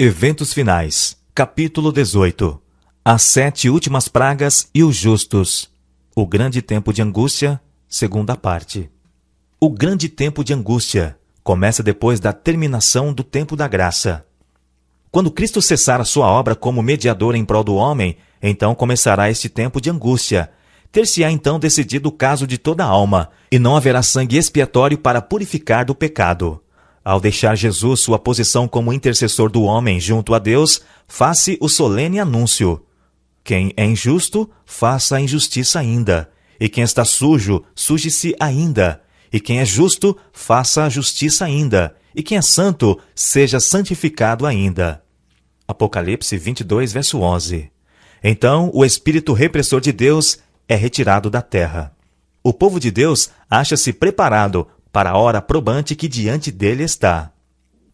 Eventos Finais, capítulo 18 As Sete Últimas Pragas e os Justos O Grande Tempo de Angústia, segunda parte. O Grande Tempo de Angústia começa depois da terminação do Tempo da Graça. Quando Cristo cessar a sua obra como mediador em prol do homem, então começará este tempo de angústia. Ter-se-á então decidido o caso de toda alma, e não haverá sangue expiatório para purificar do pecado. Ao deixar Jesus sua posição como intercessor do homem junto a Deus, faça o solene anúncio: Quem é injusto, faça a injustiça ainda. E quem está sujo, suje-se ainda. E quem é justo, faça a justiça ainda. E quem é santo, seja santificado ainda. Apocalipse 22, verso 11. Então o espírito repressor de Deus é retirado da terra. O povo de Deus acha-se preparado para a hora probante que diante dele está.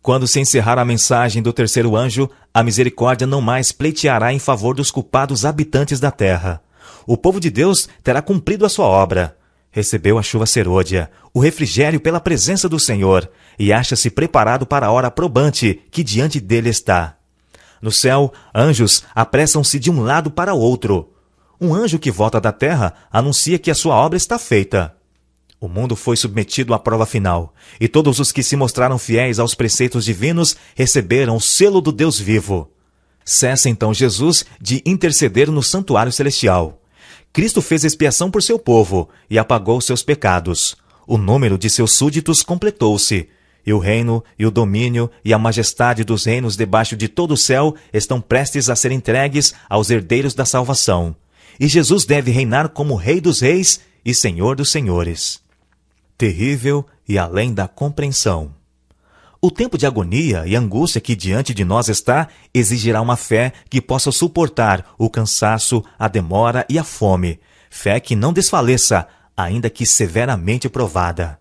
Quando se encerrar a mensagem do terceiro anjo, a misericórdia não mais pleiteará em favor dos culpados habitantes da terra. O povo de Deus terá cumprido a sua obra. Recebeu a chuva serôdia, o refrigério pela presença do Senhor, e acha-se preparado para a hora probante que diante dele está. No céu, anjos apressam-se de um lado para o outro. Um anjo que volta da terra anuncia que a sua obra está feita. O mundo foi submetido à prova final, e todos os que se mostraram fiéis aos preceitos divinos receberam o selo do Deus vivo. Cessa então Jesus de interceder no santuário celestial. Cristo fez expiação por seu povo e apagou seus pecados. O número de seus súditos completou-se, e o reino, e o domínio, e a majestade dos reinos debaixo de todo o céu estão prestes a ser entregues aos herdeiros da salvação. E Jesus deve reinar como Rei dos Reis e Senhor dos Senhores terrível e além da compreensão. O tempo de agonia e angústia que diante de nós está exigirá uma fé que possa suportar o cansaço, a demora e a fome, fé que não desfaleça, ainda que severamente provada.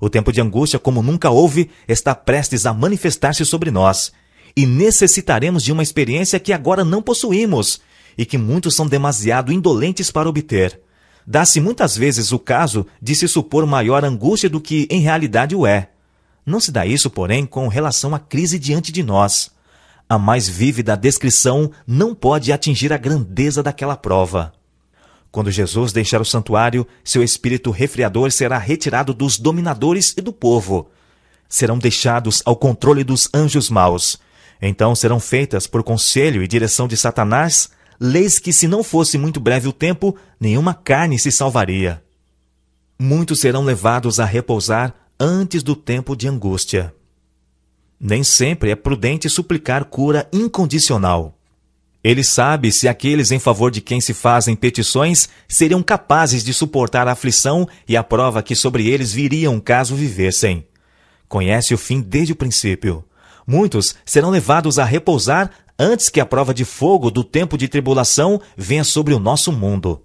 O tempo de angústia, como nunca houve, está prestes a manifestar-se sobre nós, e necessitaremos de uma experiência que agora não possuímos e que muitos são demasiado indolentes para obter. Dá-se muitas vezes o caso de se supor maior angústia do que em realidade o é. Não se dá isso, porém, com relação à crise diante de nós. A mais vívida descrição não pode atingir a grandeza daquela prova. Quando Jesus deixar o santuário, seu espírito refriador será retirado dos dominadores e do povo. Serão deixados ao controle dos anjos maus. Então serão feitas, por conselho e direção de Satanás, leis que, se não fosse muito breve o tempo, nenhuma carne se salvaria. Muitos serão levados a repousar antes do tempo de angústia. Nem sempre é prudente suplicar cura incondicional. Ele sabe se aqueles em favor de quem se fazem petições seriam capazes de suportar a aflição e a prova que sobre eles viriam caso vivessem. Conhece o fim desde o princípio. Muitos serão levados a repousar antes que a prova de fogo do tempo de tribulação venha sobre o nosso mundo.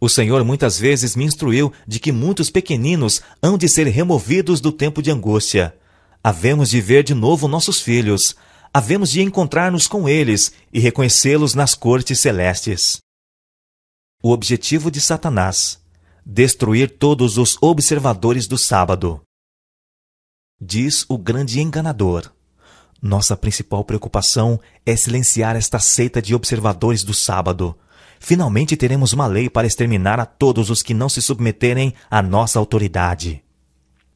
O Senhor muitas vezes me instruiu de que muitos pequeninos hão de ser removidos do tempo de angústia. Havemos de ver de novo nossos filhos, havemos de encontrar-nos com eles e reconhecê-los nas cortes celestes. O objetivo de Satanás: destruir todos os observadores do sábado. Diz o grande enganador. Nossa principal preocupação é silenciar esta seita de observadores do sábado. Finalmente teremos uma lei para exterminar a todos os que não se submeterem à nossa autoridade.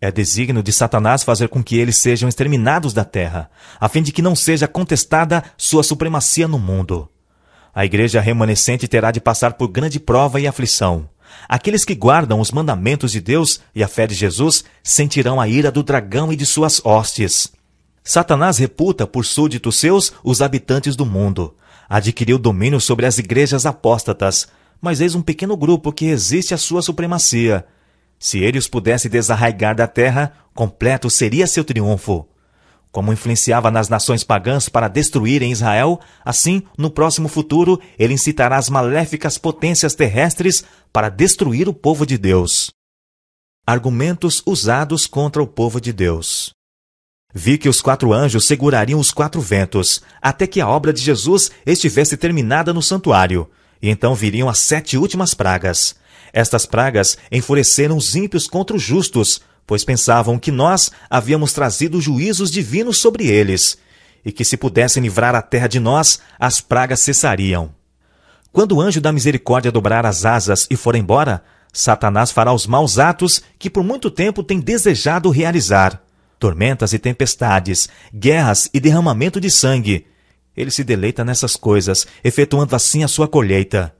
É desígnio de Satanás fazer com que eles sejam exterminados da terra, a fim de que não seja contestada sua supremacia no mundo. A igreja remanescente terá de passar por grande prova e aflição. Aqueles que guardam os mandamentos de Deus e a fé de Jesus sentirão a ira do dragão e de suas hostes. Satanás reputa por súditos seus os habitantes do mundo. Adquiriu domínio sobre as igrejas apóstatas, mas eis um pequeno grupo que resiste à sua supremacia. Se ele os pudesse desarraigar da terra, completo seria seu triunfo. Como influenciava nas nações pagãs para destruírem Israel, assim, no próximo futuro, ele incitará as maléficas potências terrestres para destruir o povo de Deus. Argumentos usados contra o povo de Deus. Vi que os quatro anjos segurariam os quatro ventos, até que a obra de Jesus estivesse terminada no santuário. E então viriam as sete últimas pragas. Estas pragas enfureceram os ímpios contra os justos, pois pensavam que nós havíamos trazido juízos divinos sobre eles, e que se pudessem livrar a terra de nós, as pragas cessariam. Quando o anjo da misericórdia dobrar as asas e for embora, Satanás fará os maus atos que por muito tempo tem desejado realizar tormentas e tempestades, guerras e derramamento de sangue. Ele se deleita nessas coisas, efetuando assim a sua colheita.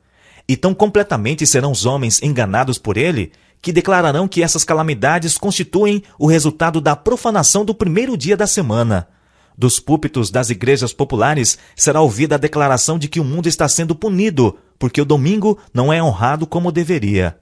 E tão completamente serão os homens enganados por ele, que declararão que essas calamidades constituem o resultado da profanação do primeiro dia da semana. Dos púlpitos das igrejas populares será ouvida a declaração de que o mundo está sendo punido, porque o domingo não é honrado como deveria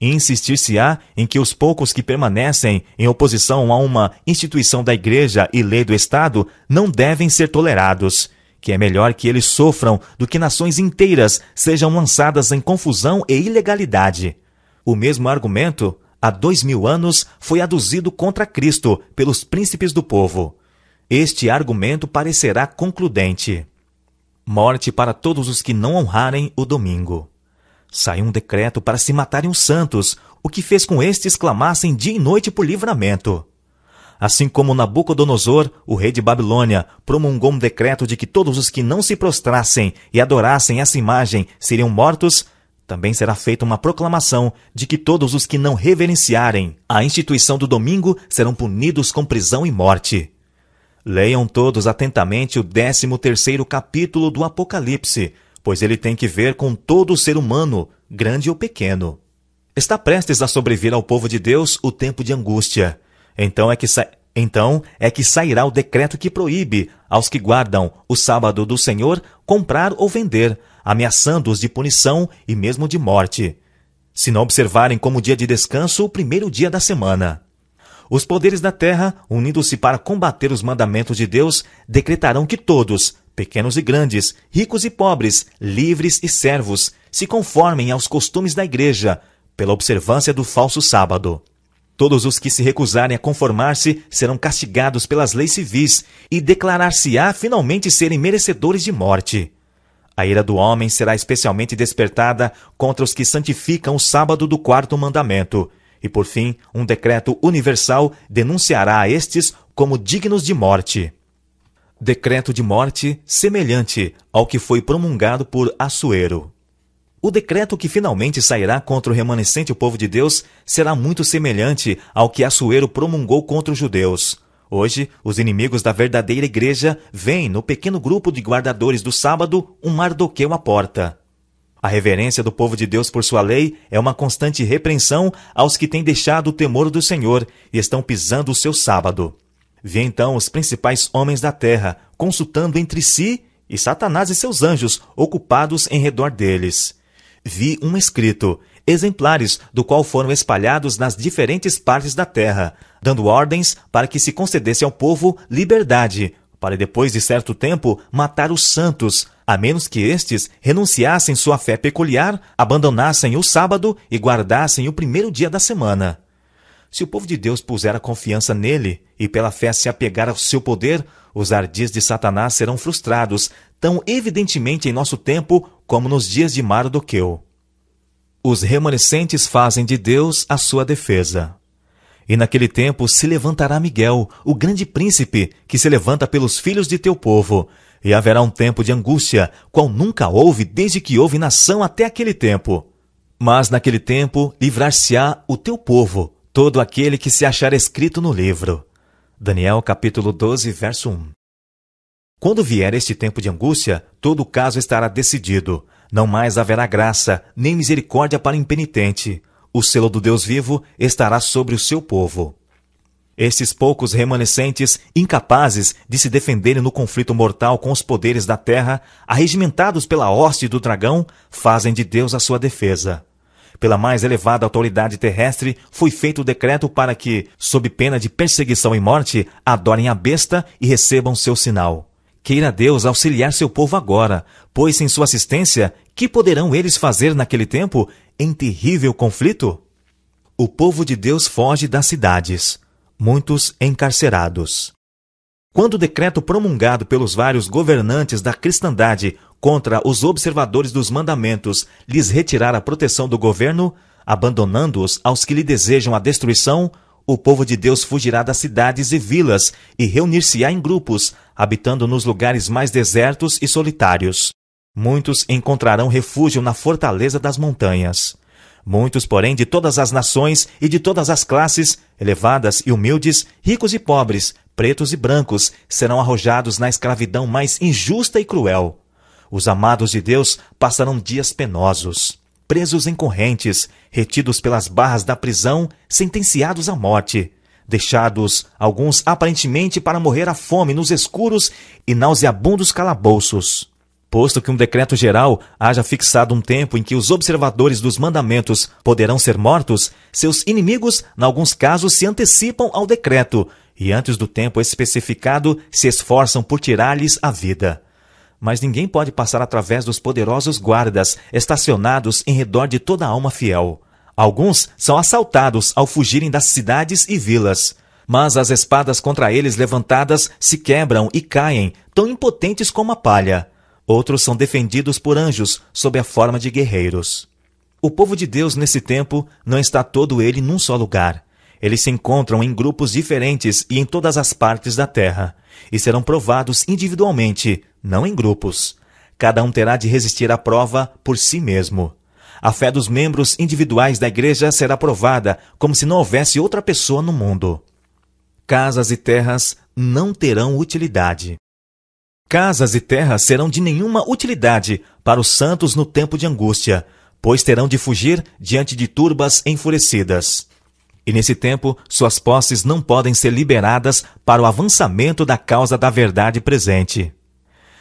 insistir-se-á em que os poucos que permanecem em oposição a uma instituição da Igreja e lei do Estado não devem ser tolerados, que é melhor que eles sofram do que nações inteiras sejam lançadas em confusão e ilegalidade. O mesmo argumento, há dois mil anos, foi aduzido contra Cristo pelos príncipes do povo. Este argumento parecerá concludente. Morte para todos os que não honrarem o domingo saiu um decreto para se matarem os santos, o que fez com estes clamassem dia e noite por livramento. Assim como Nabucodonosor, o rei de Babilônia, promulgou um decreto de que todos os que não se prostrassem e adorassem essa imagem seriam mortos, também será feita uma proclamação de que todos os que não reverenciarem a instituição do domingo serão punidos com prisão e morte. Leiam todos atentamente o 13 terceiro capítulo do Apocalipse, pois ele tem que ver com todo ser humano, grande ou pequeno. Está prestes a sobrevir ao povo de Deus o tempo de angústia. Então é que então é que sairá o decreto que proíbe aos que guardam o sábado do Senhor comprar ou vender, ameaçando-os de punição e mesmo de morte, se não observarem como dia de descanso o primeiro dia da semana. Os poderes da terra, unindo-se para combater os mandamentos de Deus, decretarão que todos, pequenos e grandes, ricos e pobres, livres e servos, se conformem aos costumes da Igreja, pela observância do falso sábado. Todos os que se recusarem a conformar-se serão castigados pelas leis civis e declarar-se-á finalmente serem merecedores de morte. A ira do homem será especialmente despertada contra os que santificam o sábado do quarto mandamento. E por fim, um decreto universal denunciará a estes como dignos de morte decreto de morte semelhante ao que foi promulgado por Assuero. O decreto que finalmente sairá contra o remanescente povo de Deus será muito semelhante ao que Assuero promulgou contra os judeus. Hoje, os inimigos da verdadeira igreja veem no pequeno grupo de guardadores do sábado um Mardoqueu à porta. A reverência do povo de Deus por sua lei é uma constante repreensão aos que têm deixado o temor do Senhor e estão pisando o seu sábado. Vi então os principais homens da terra consultando entre si e Satanás e seus anjos ocupados em redor deles. Vi um escrito, exemplares do qual foram espalhados nas diferentes partes da terra, dando ordens para que se concedesse ao povo liberdade, para depois de certo tempo matar os santos, a menos que estes renunciassem sua fé peculiar, abandonassem o sábado e guardassem o primeiro dia da semana. Se o povo de Deus puser a confiança nele e pela fé se apegar ao seu poder, os ardis de Satanás serão frustrados, tão evidentemente em nosso tempo como nos dias de Mardoqueu. Os remanescentes fazem de Deus a sua defesa. E naquele tempo se levantará Miguel, o grande príncipe, que se levanta pelos filhos de teu povo, e haverá um tempo de angústia, qual nunca houve desde que houve nação até aquele tempo. Mas naquele tempo livrar-se-á o teu povo, todo aquele que se achar escrito no livro. Daniel capítulo 12, verso 1. Quando vier este tempo de angústia, todo o caso estará decidido. Não mais haverá graça, nem misericórdia para o impenitente. O selo do Deus vivo estará sobre o seu povo. Estes poucos remanescentes, incapazes de se defenderem no conflito mortal com os poderes da terra, arregimentados pela hoste do dragão, fazem de Deus a sua defesa pela mais elevada autoridade terrestre, foi feito o decreto para que, sob pena de perseguição e morte, adorem a besta e recebam seu sinal. Queira Deus auxiliar seu povo agora, pois sem sua assistência, que poderão eles fazer naquele tempo em terrível conflito? O povo de Deus foge das cidades, muitos encarcerados. Quando o decreto promulgado pelos vários governantes da cristandade contra os observadores dos mandamentos lhes retirar a proteção do governo, abandonando-os aos que lhe desejam a destruição, o povo de Deus fugirá das cidades e vilas e reunir-se-á em grupos, habitando nos lugares mais desertos e solitários. Muitos encontrarão refúgio na fortaleza das montanhas. Muitos, porém, de todas as nações e de todas as classes, elevadas e humildes, ricos e pobres, pretos e brancos serão arrojados na escravidão mais injusta e cruel. Os amados de Deus passarão dias penosos, presos em correntes, retidos pelas barras da prisão, sentenciados à morte, deixados alguns aparentemente para morrer à fome nos escuros e nauseabundos calabouços. Posto que um decreto geral haja fixado um tempo em que os observadores dos mandamentos poderão ser mortos, seus inimigos, em alguns casos, se antecipam ao decreto, e antes do tempo especificado se esforçam por tirar-lhes a vida. Mas ninguém pode passar através dos poderosos guardas estacionados em redor de toda a alma fiel. Alguns são assaltados ao fugirem das cidades e vilas. Mas as espadas contra eles levantadas se quebram e caem, tão impotentes como a palha. Outros são defendidos por anjos sob a forma de guerreiros. O povo de Deus nesse tempo não está todo ele num só lugar. Eles se encontram em grupos diferentes e em todas as partes da terra, e serão provados individualmente, não em grupos. Cada um terá de resistir à prova por si mesmo. A fé dos membros individuais da igreja será provada, como se não houvesse outra pessoa no mundo. Casas e terras não terão utilidade. Casas e terras serão de nenhuma utilidade para os santos no tempo de angústia, pois terão de fugir diante de turbas enfurecidas e nesse tempo suas posses não podem ser liberadas para o avançamento da causa da verdade presente.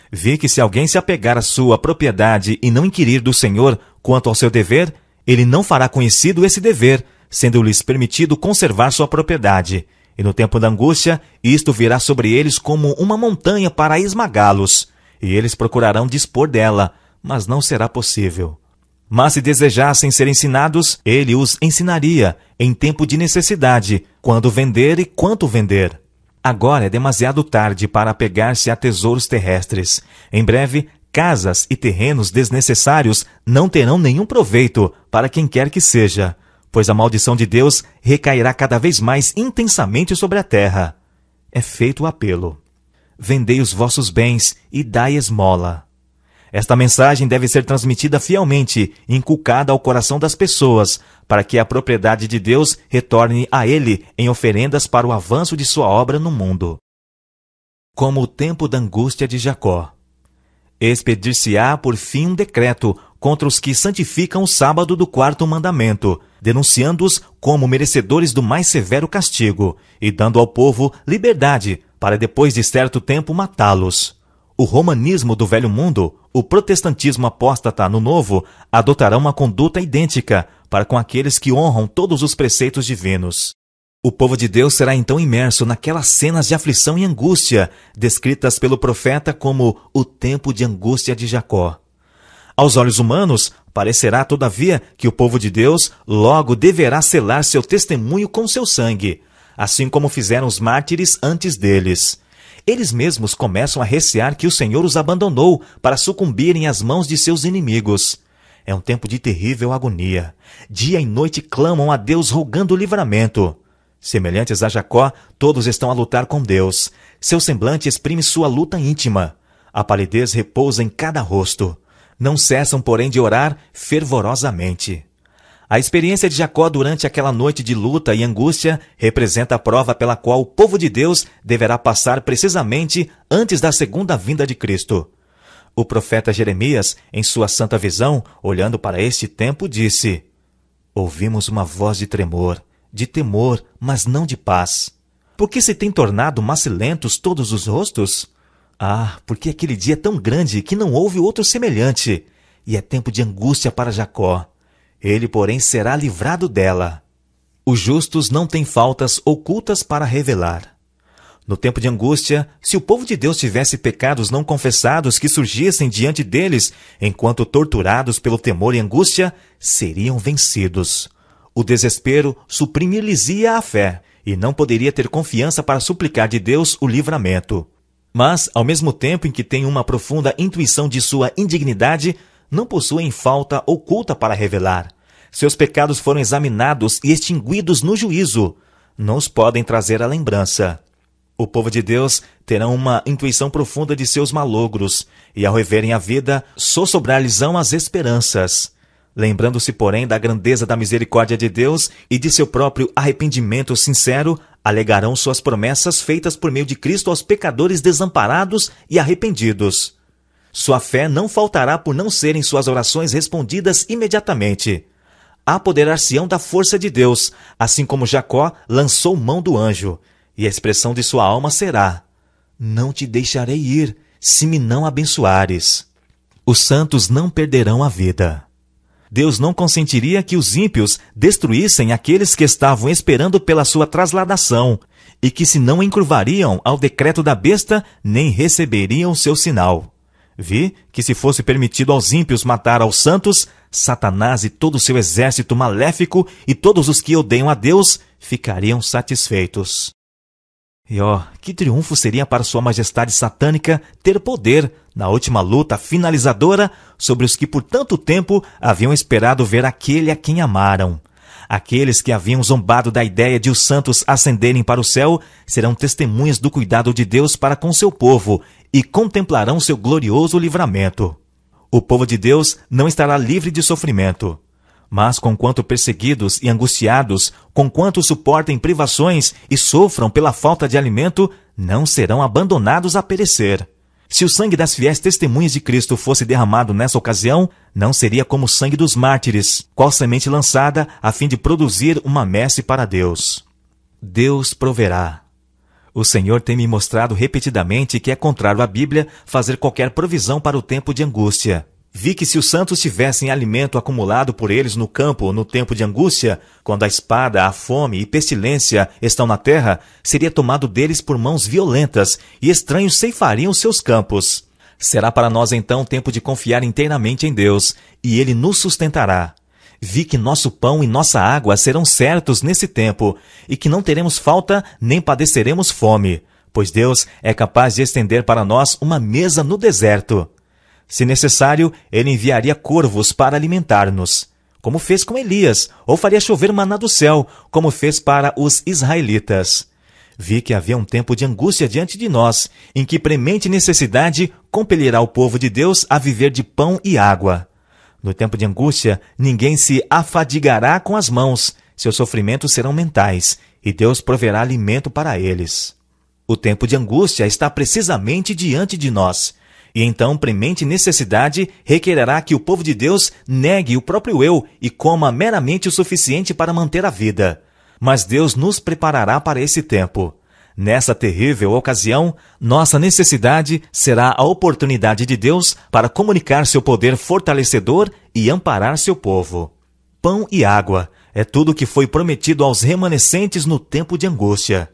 Vi que se alguém se apegar à sua propriedade e não inquirir do Senhor quanto ao seu dever, ele não fará conhecido esse dever, sendo-lhes permitido conservar sua propriedade. E no tempo da angústia, isto virá sobre eles como uma montanha para esmagá-los, e eles procurarão dispor dela, mas não será possível. Mas se desejassem ser ensinados, ele os ensinaria, em tempo de necessidade, quando vender e quanto vender. Agora é demasiado tarde para apegar-se a tesouros terrestres. Em breve, casas e terrenos desnecessários não terão nenhum proveito para quem quer que seja, pois a maldição de Deus recairá cada vez mais intensamente sobre a terra. É feito o apelo: Vendei os vossos bens e dai esmola. Esta mensagem deve ser transmitida fielmente, inculcada ao coração das pessoas, para que a propriedade de Deus retorne a ele em oferendas para o avanço de sua obra no mundo. Como o tempo da angústia de Jacó. Expedir-se-á por fim um decreto contra os que santificam o sábado do quarto mandamento, denunciando-os como merecedores do mais severo castigo, e dando ao povo liberdade para depois de certo tempo matá-los o romanismo do velho mundo, o protestantismo apóstata no novo, adotarão uma conduta idêntica para com aqueles que honram todos os preceitos divinos. O povo de Deus será então imerso naquelas cenas de aflição e angústia descritas pelo profeta como o tempo de angústia de Jacó. Aos olhos humanos, parecerá, todavia, que o povo de Deus logo deverá selar seu testemunho com seu sangue, assim como fizeram os mártires antes deles. Eles mesmos começam a recear que o Senhor os abandonou para sucumbirem às mãos de seus inimigos. É um tempo de terrível agonia. Dia e noite clamam a Deus rogando o livramento. Semelhantes a Jacó, todos estão a lutar com Deus. Seu semblante exprime sua luta íntima. A palidez repousa em cada rosto. Não cessam, porém, de orar fervorosamente. A experiência de Jacó durante aquela noite de luta e angústia representa a prova pela qual o povo de Deus deverá passar precisamente antes da segunda vinda de Cristo. O profeta Jeremias, em sua santa visão, olhando para este tempo, disse: Ouvimos uma voz de tremor, de temor, mas não de paz. Por que se tem tornado macilentos todos os rostos? Ah, porque aquele dia é tão grande que não houve outro semelhante, e é tempo de angústia para Jacó ele, porém, será livrado dela. Os justos não têm faltas ocultas para revelar. No tempo de angústia, se o povo de Deus tivesse pecados não confessados que surgissem diante deles, enquanto torturados pelo temor e angústia, seriam vencidos. O desespero suprimir-lhes-ia a fé, e não poderia ter confiança para suplicar de Deus o livramento. Mas, ao mesmo tempo em que tem uma profunda intuição de sua indignidade, não possuem falta oculta para revelar. Seus pecados foram examinados e extinguidos no juízo. Não os podem trazer à lembrança. O povo de Deus terá uma intuição profunda de seus malogros, e ao reverem a vida, só lhes ão as esperanças. Lembrando-se, porém, da grandeza da misericórdia de Deus e de seu próprio arrependimento sincero, alegarão suas promessas feitas por meio de Cristo aos pecadores desamparados e arrependidos. Sua fé não faltará por não serem suas orações respondidas imediatamente. Apoderar-se-ão da força de Deus, assim como Jacó lançou mão do anjo, e a expressão de sua alma será: Não te deixarei ir, se me não abençoares. Os santos não perderão a vida. Deus não consentiria que os ímpios destruíssem aqueles que estavam esperando pela sua trasladação, e que se não encurvariam ao decreto da besta, nem receberiam seu sinal. Vi que, se fosse permitido aos ímpios matar aos santos, Satanás e todo o seu exército maléfico e todos os que odeiam a Deus ficariam satisfeitos. E ó, oh, que triunfo seria para Sua Majestade Satânica ter poder na última luta finalizadora sobre os que por tanto tempo haviam esperado ver aquele a quem amaram. Aqueles que haviam zombado da ideia de os santos ascenderem para o céu serão testemunhas do cuidado de Deus para com seu povo e contemplarão seu glorioso livramento. O povo de Deus não estará livre de sofrimento. Mas, conquanto perseguidos e angustiados, conquanto suportem privações e sofram pela falta de alimento, não serão abandonados a perecer. Se o sangue das fiéis testemunhas de Cristo fosse derramado nessa ocasião, não seria como o sangue dos mártires, qual semente lançada a fim de produzir uma messe para Deus. Deus proverá. O Senhor tem me mostrado repetidamente que é contrário à Bíblia fazer qualquer provisão para o tempo de angústia. Vi que se os santos tivessem alimento acumulado por eles no campo no tempo de angústia, quando a espada, a fome e pestilência estão na terra, seria tomado deles por mãos violentas e estranhos ceifariam seus campos. Será para nós então tempo de confiar inteiramente em Deus, e Ele nos sustentará. Vi que nosso pão e nossa água serão certos nesse tempo, e que não teremos falta nem padeceremos fome, pois Deus é capaz de estender para nós uma mesa no deserto. Se necessário, ele enviaria corvos para alimentar-nos, como fez com Elias, ou faria chover maná do céu, como fez para os israelitas. Vi que havia um tempo de angústia diante de nós, em que premente necessidade compelirá o povo de Deus a viver de pão e água. No tempo de angústia, ninguém se afadigará com as mãos, seus sofrimentos serão mentais, e Deus proverá alimento para eles. O tempo de angústia está precisamente diante de nós e então premente necessidade requererá que o povo de Deus negue o próprio eu e coma meramente o suficiente para manter a vida. Mas Deus nos preparará para esse tempo. Nessa terrível ocasião, nossa necessidade será a oportunidade de Deus para comunicar seu poder fortalecedor e amparar seu povo. Pão e água é tudo o que foi prometido aos remanescentes no tempo de angústia.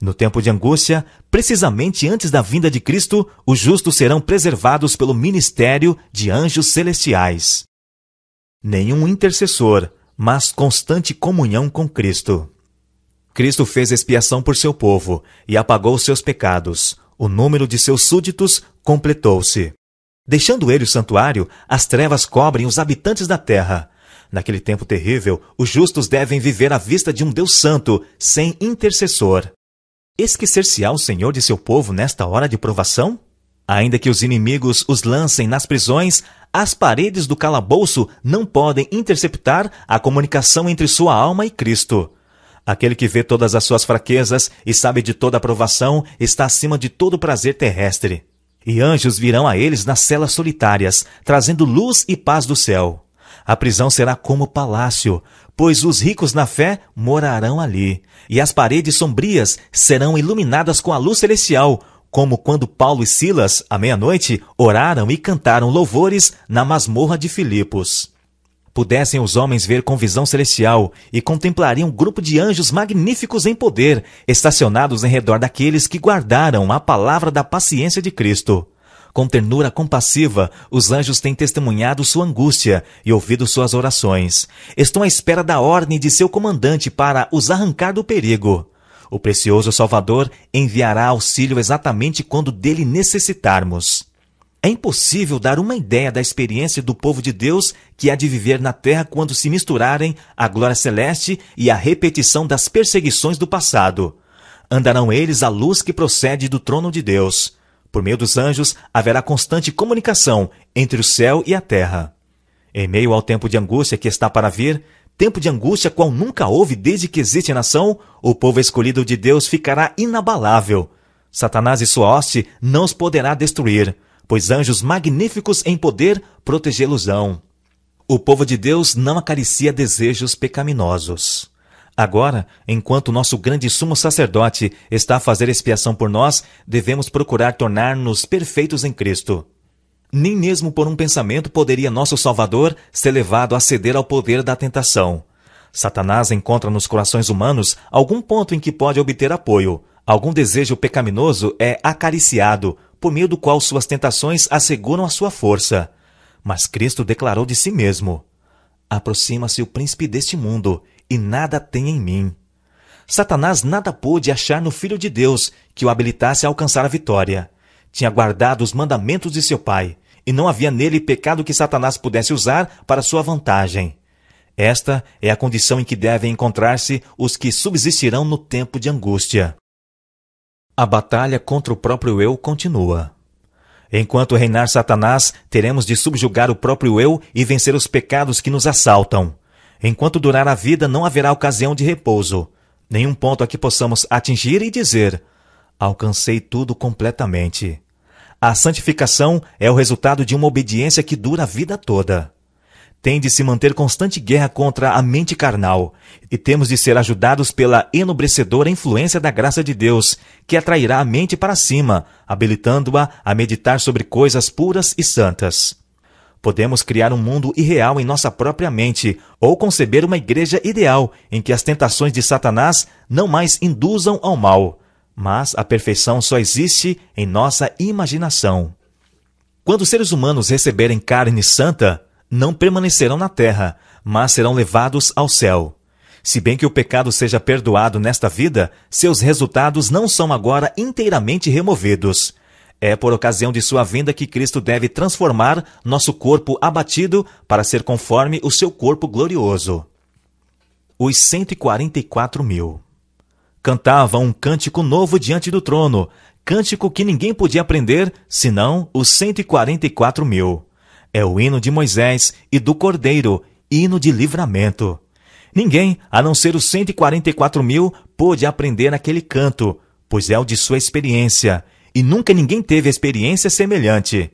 No tempo de angústia, precisamente antes da vinda de Cristo, os justos serão preservados pelo ministério de anjos celestiais. Nenhum intercessor, mas constante comunhão com Cristo. Cristo fez expiação por seu povo e apagou seus pecados. O número de seus súditos completou-se. Deixando ele o santuário, as trevas cobrem os habitantes da terra. Naquele tempo terrível, os justos devem viver à vista de um Deus Santo, sem intercessor. Esquecer-se-á o Senhor de seu povo nesta hora de provação? Ainda que os inimigos os lancem nas prisões, as paredes do calabouço não podem interceptar a comunicação entre sua alma e Cristo. Aquele que vê todas as suas fraquezas e sabe de toda a provação está acima de todo prazer terrestre. E anjos virão a eles nas celas solitárias, trazendo luz e paz do céu. A prisão será como palácio, pois os ricos na fé morarão ali, e as paredes sombrias serão iluminadas com a luz celestial, como quando Paulo e Silas, à meia-noite, oraram e cantaram louvores na masmorra de Filipos. Pudessem os homens ver com visão celestial e contemplariam um grupo de anjos magníficos em poder, estacionados em redor daqueles que guardaram a palavra da paciência de Cristo. Com ternura compassiva, os anjos têm testemunhado sua angústia e ouvido suas orações. Estão à espera da ordem de seu comandante para os arrancar do perigo. O precioso Salvador enviará auxílio exatamente quando dele necessitarmos. É impossível dar uma ideia da experiência do povo de Deus que há de viver na terra quando se misturarem a glória celeste e a repetição das perseguições do passado. Andarão eles à luz que procede do trono de Deus. Por meio dos anjos, haverá constante comunicação entre o céu e a terra. Em meio ao tempo de angústia que está para vir, tempo de angústia qual nunca houve desde que existe nação, o povo escolhido de Deus ficará inabalável. Satanás e sua hoste não os poderá destruir, pois anjos magníficos em poder protegê-los-ão. O povo de Deus não acaricia desejos pecaminosos. Agora, enquanto nosso grande sumo sacerdote está a fazer expiação por nós, devemos procurar tornar-nos perfeitos em Cristo. Nem mesmo por um pensamento poderia nosso Salvador ser levado a ceder ao poder da tentação. Satanás encontra nos corações humanos algum ponto em que pode obter apoio. Algum desejo pecaminoso é acariciado, por meio do qual suas tentações asseguram a sua força. Mas Cristo declarou de si mesmo: Aproxima-se o príncipe deste mundo e nada tem em mim. Satanás nada pôde achar no Filho de Deus que o habilitasse a alcançar a vitória. Tinha guardado os mandamentos de seu pai, e não havia nele pecado que Satanás pudesse usar para sua vantagem. Esta é a condição em que devem encontrar-se os que subsistirão no tempo de angústia. A batalha contra o próprio eu continua. Enquanto reinar Satanás, teremos de subjugar o próprio eu e vencer os pecados que nos assaltam. Enquanto durar a vida, não haverá ocasião de repouso, nenhum ponto a que possamos atingir e dizer: Alcancei tudo completamente. A santificação é o resultado de uma obediência que dura a vida toda. Tem de se manter constante guerra contra a mente carnal, e temos de ser ajudados pela enobrecedora influência da graça de Deus, que atrairá a mente para cima, habilitando-a a meditar sobre coisas puras e santas. Podemos criar um mundo irreal em nossa própria mente ou conceber uma igreja ideal em que as tentações de Satanás não mais induzam ao mal. Mas a perfeição só existe em nossa imaginação. Quando os seres humanos receberem carne santa, não permanecerão na terra, mas serão levados ao céu. Se bem que o pecado seja perdoado nesta vida, seus resultados não são agora inteiramente removidos. É por ocasião de sua vinda que Cristo deve transformar nosso corpo abatido para ser conforme o seu corpo glorioso. Os 144 mil cantavam um cântico novo diante do trono, cântico que ninguém podia aprender senão os 144 mil. É o hino de Moisés e do Cordeiro, hino de livramento. Ninguém, a não ser os 144 mil, pôde aprender aquele canto, pois é o de sua experiência e nunca ninguém teve experiência semelhante.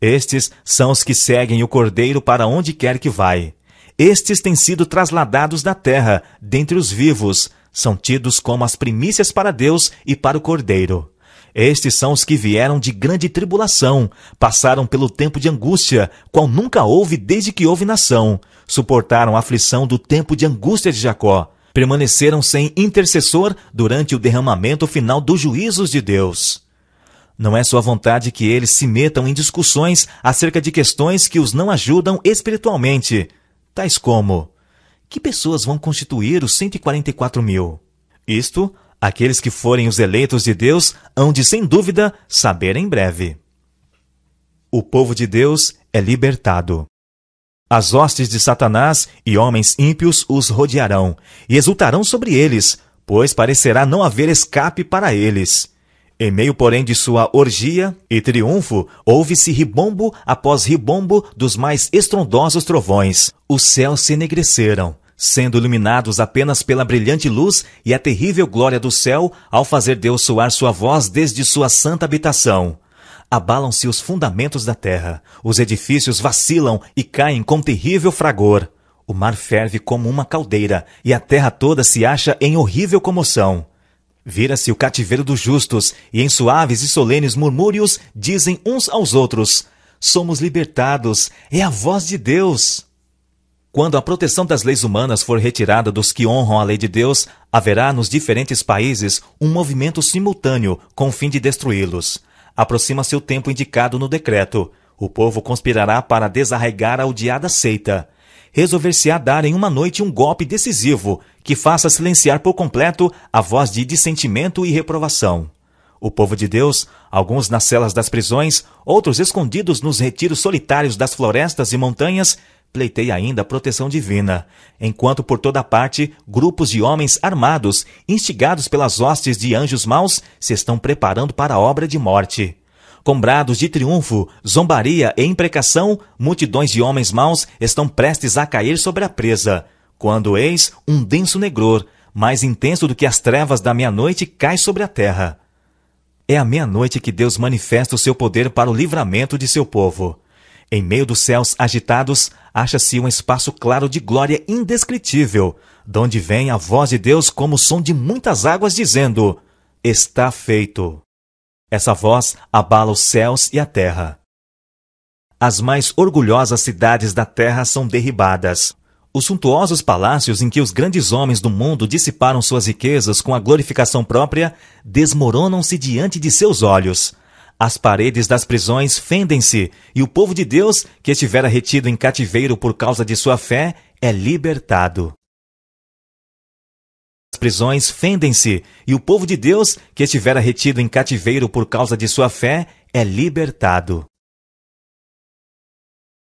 Estes são os que seguem o Cordeiro para onde quer que vai. Estes têm sido trasladados da terra, dentre os vivos, são tidos como as primícias para Deus e para o Cordeiro. Estes são os que vieram de grande tribulação, passaram pelo tempo de angústia, qual nunca houve desde que houve nação, suportaram a aflição do tempo de angústia de Jacó, permaneceram sem intercessor durante o derramamento final dos juízos de Deus. Não é sua vontade que eles se metam em discussões acerca de questões que os não ajudam espiritualmente, tais como: que pessoas vão constituir os 144 mil? Isto, aqueles que forem os eleitos de Deus hão de, sem dúvida, saber em breve. O povo de Deus é libertado. As hostes de Satanás e homens ímpios os rodearão e exultarão sobre eles, pois parecerá não haver escape para eles em meio, porém, de sua orgia e triunfo, ouve se ribombo após ribombo dos mais estrondosos trovões. Os céus se enegreceram, sendo iluminados apenas pela brilhante luz e a terrível glória do céu ao fazer Deus soar sua voz desde sua santa habitação. Abalam-se os fundamentos da terra, os edifícios vacilam e caem com terrível fragor. O mar ferve como uma caldeira e a terra toda se acha em horrível comoção. Vira-se o cativeiro dos justos, e em suaves e solenes murmúrios dizem uns aos outros: Somos libertados, é a voz de Deus. Quando a proteção das leis humanas for retirada dos que honram a lei de Deus, haverá nos diferentes países um movimento simultâneo com o fim de destruí-los. Aproxima-se o tempo indicado no decreto. O povo conspirará para desarraigar a odiada seita resolver-se-á dar em uma noite um golpe decisivo que faça silenciar por completo a voz de dissentimento e reprovação. O povo de Deus, alguns nas celas das prisões, outros escondidos nos retiros solitários das florestas e montanhas, pleiteia ainda a proteção divina, enquanto por toda parte grupos de homens armados, instigados pelas hostes de anjos maus, se estão preparando para a obra de morte. Com brados de triunfo, zombaria e imprecação, multidões de homens maus estão prestes a cair sobre a presa. Quando eis um denso negror, mais intenso do que as trevas da meia-noite, cai sobre a terra. É à meia-noite que Deus manifesta o seu poder para o livramento de seu povo. Em meio dos céus agitados, acha-se um espaço claro de glória indescritível, donde vem a voz de Deus como o som de muitas águas, dizendo: Está feito. Essa voz abala os céus e a terra. As mais orgulhosas cidades da terra são derribadas. Os suntuosos palácios em que os grandes homens do mundo dissiparam suas riquezas com a glorificação própria desmoronam-se diante de seus olhos. As paredes das prisões fendem-se, e o povo de Deus, que estivera retido em cativeiro por causa de sua fé, é libertado prisões fendem-se, e o povo de Deus, que estivera retido em cativeiro por causa de sua fé, é libertado.